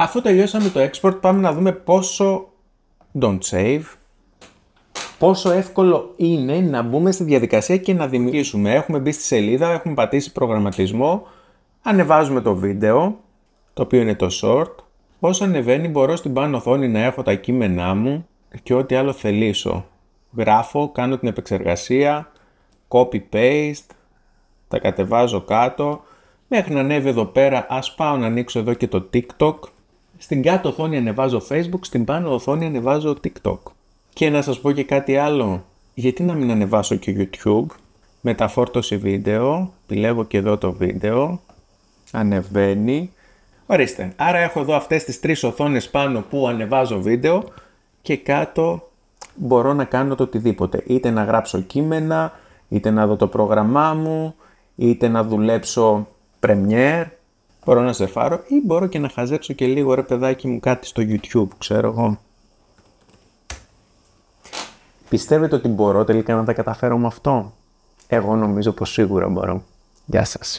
Αφού τελειώσαμε το export πάμε να δούμε πόσο don't save, πόσο εύκολο είναι να μπούμε στη διαδικασία και να δημιουργήσουμε. Έχουμε μπει στη σελίδα, έχουμε πατήσει προγραμματισμό, ανεβάζουμε το βίντεο, το οποίο είναι το short. Όσο ανεβαίνει μπορώ στην πάνω οθόνη να έχω τα κείμενά μου και ό,τι άλλο θελήσω. Γράφω, κάνω την επεξεργασία, copy-paste, τα κατεβάζω κάτω. Μέχρι να ανέβει εδώ πέρα, ας πάω να ανοίξω εδώ και το TikTok στην κάτω οθόνη ανεβάζω Facebook, στην πάνω οθόνη ανεβάζω TikTok. Και να σας πω και κάτι άλλο. Γιατί να μην ανεβάσω και YouTube. Μεταφόρτωση βίντεο. Επιλέγω και εδώ το βίντεο. Ανεβαίνει. Ορίστε. Άρα έχω εδώ αυτές τις τρεις οθόνες πάνω που ανεβάζω βίντεο και κάτω μπορώ να κάνω το οτιδήποτε. Είτε να γράψω κείμενα, είτε να δω το πρόγραμμά μου, είτε να δουλέψω Premiere, Μπορώ να σε φάρω ή μπορώ και να χαζέψω και λίγο ρε παιδάκι μου κάτι στο YouTube, ξέρω εγώ. Πιστεύετε ότι μπορώ τελικά να τα καταφέρω με αυτό. Εγώ νομίζω πως σίγουρα μπορώ. Γεια σας.